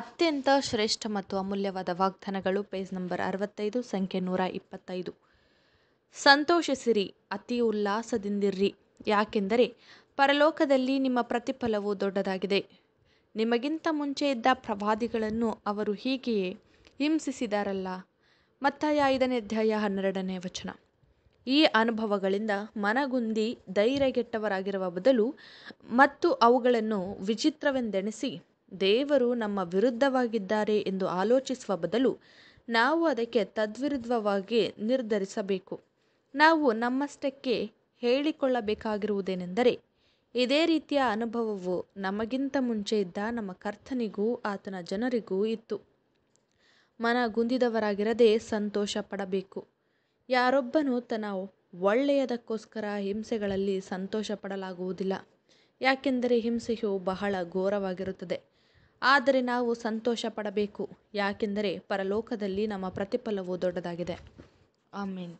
ಅತ್ಯಂತ ಶ್ರೇಷ್ಠ ಮತ್ತು ಅಮೂಲ್ಯವಾದ ವಾಗ್ದಾನಗಳು ಪೇಜ್ ನಂಬರ್ ಅರವತ್ತೈದು ಸಂಖ್ಯೆ ನೂರ ಇಪ್ಪತ್ತೈದು ಸಂತೋಷಿಸಿರಿ ಅತಿ ಉಲ್ಲಾಸದಿಂದಿರ್ರಿ ಯಾಕೆಂದರೆ ಪರಲೋಕದಲ್ಲಿ ನಿಮ್ಮ ಪ್ರತಿಫಲವು ದೊಡ್ಡದಾಗಿದೆ ನಿಮಗಿಂತ ಮುಂಚೆ ಇದ್ದ ಪ್ರವಾದಿಗಳನ್ನು ಅವರು ಹೀಗೆಯೇ ಹಿಂಸಿಸಿದಾರಲ್ಲ ಮತ್ತಾಯ ಐದನೇ ಅಧ್ಯಾಯ ಹನ್ನೆರಡನೇ ವಚನ ಈ ಅನುಭವಗಳಿಂದ ಮನಗುಂದಿ ಧೈರ್ಯಗೆಟ್ಟವರಾಗಿರುವ ಬದಲು ಮತ್ತು ಅವುಗಳನ್ನು ವಿಚಿತ್ರವೆಂದೆಣಿಸಿ ದೇವರು ನಮ್ಮ ವಿರುದ್ಧವಾಗಿದ್ದಾರೆ ಎಂದು ಆಲೋಚಿಸುವ ಬದಲು ನಾವು ಅದಕ್ಕೆ ತದ್ವಿರುದ್ಧವಾಗಿ ನಿರ್ಧರಿಸಬೇಕು ನಾವು ನಮ್ಮಷ್ಟಕ್ಕೆ ಹೇಳಿಕೊಳ್ಳಬೇಕಾಗಿರುವುದೇನೆಂದರೆ ಇದೇ ರೀತಿಯ ಅನುಭವವು ನಮಗಿಂತ ಮುಂಚೆ ಇದ್ದ ನಮ್ಮ ಕರ್ತನಿಗೂ ಆತನ ಜನರಿಗೂ ಇತ್ತು ಮನಗುಂದಿದವರಾಗಿರದೆ ಸಂತೋಷ ಪಡಬೇಕು ಯಾರೊಬ್ಬನು ತನ್ನ ಒಳ್ಳೆಯದಕ್ಕೋಸ್ಕರ ಹಿಂಸೆಗಳಲ್ಲಿ ಸಂತೋಷ ಪಡಲಾಗುವುದಿಲ್ಲ ಯಾಕೆಂದರೆ ಹಿಂಸೆಯು ಬಹಳ ಘೋರವಾಗಿರುತ್ತದೆ ಆದರೆ ನಾವು ಸಂತೋಷ ಪಡಬೇಕು ಯಾಕೆಂದರೆ ಪರಲೋಕದಲ್ಲಿ ನಮ್ಮ ಪ್ರತಿಫಲವು ದೊಡ್ಡದಾಗಿದೆ ಆಮೇನ್